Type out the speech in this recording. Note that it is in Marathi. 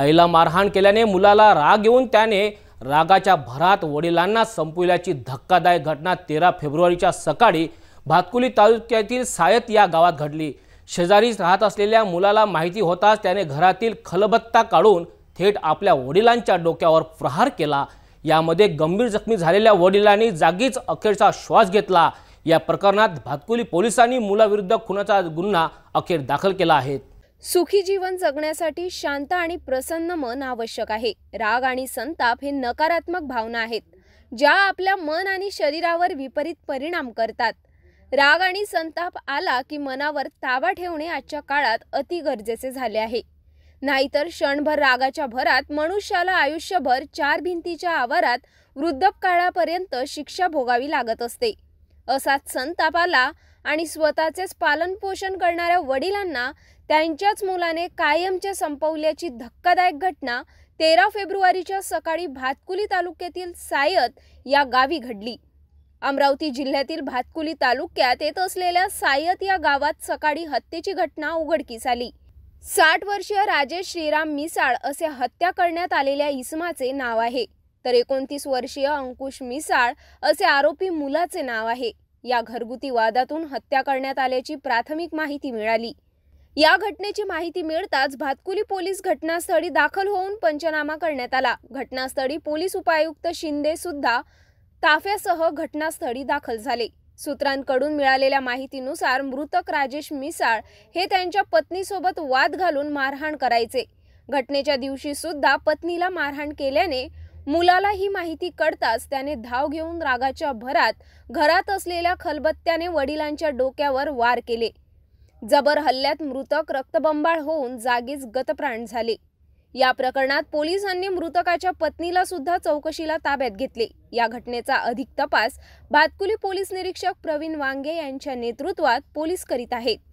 आईला मारहाण केल्याने मुलाला राग येऊन त्याने रागाच्या भरात वडिलांना संपविल्याची धक्कादायक घटना तेरा फेब्रुवारीच्या सकाळी भातकुली तालुक्यातील सायत या गावात घडली शेजारीच राहत असलेल्या मुलाला माहिती होताच त्याने घरातील खलबत्ता काढून थेट आपल्या वडिलांच्या डोक्यावर प्रहार केला यामध्ये गंभीर जखमी झालेल्या वडिलांनी जागीच अखेरचा श्वास घेतला या प्रकरणात भातकुली पोलिसांनी मुलाविरुद्ध खुनाचा गुन्हा अखेर दाखल केला आहे सुखी जीवन जगण्यासाठी शांत आणि प्रसन्न मन आवश्यक आहे राग आणि संताप हे नकारात्मक भावना आहेत ज्या आपल्या मन आणि शरीरावर विपरीत परिणाम करतात राग आणि संताप आला की मनावर ताबा ठेवणे आजच्या काळात अति गरजेचे झाले आहे नाहीतर क्षणभर रागाच्या भरात मनुष्याला आयुष्यभर चार भिंतीच्या आवारात वृद्धप काळापर्यंत शिक्षा भोगावी लागत असते असाच संतापाला आणि स्वतःचेच पालनपोषण करणाऱ्या वडिलांना त्यांच्याच मुलाने कायमचे संपवल्याची धक्कादायक घटना तेरा फेब्रुवारीच्या सकाळी भातकुली तालुक्यातील सायत या गावी घडली अमरावती जिल्ह्यातील भातकुली तालुक्यात येत असलेल्या सायत या गावात सकाळी हत्येची घटना उघडकीस आली साठ वर्षीय राजेश श्रीराम मिसाळ असे हत्या करण्यात आलेल्या इसमाचे नाव आहे तर एकोणतीस वर्षीय अंकुश मिसाळ असे आरोपी मुलाचे नाव आहे या घरगुती वादातून हत्या करण्यात आल्याची प्राथमिक माहिती मिळाली या घटनेची माहिती मिळताच भातकुली पोलीस घटनास्थळी दाखल होऊन पंचनामा करण्यात आला घटनास्थळी पोलीस उपायुक्त शिंदे सुद्धा ताफ्यासह घटनास्थळी दाखल झाले सूत्रांकडून मिळालेल्या माहितीनुसार मृतक राजेश मिसाळ हे त्यांच्या पत्नीसोबत वाद घालून मारहाण करायचे घटनेच्या दिवशी सुद्धा पत्नीला मारहाण केल्याने मुलाला ही माहिती कळताच त्याने धाव घेऊन रागाच्या भरात घरात असलेल्या खलबत्त्याने वडिलांच्या डोक्यावर वार केले जबर हल्ल्यात मृतक रक्तबंबाळ होऊन जागीच गतप्राण झाले या प्रकरणात पोलिसांनी मृतकाच्या पत्नीला सुद्धा चौकशीला ताब्यात घेतले या घटनेचा अधिक तपास भातकुली पोलीस निरीक्षक प्रवीण वांगे यांच्या नेतृत्वात पोलीस करीत आहेत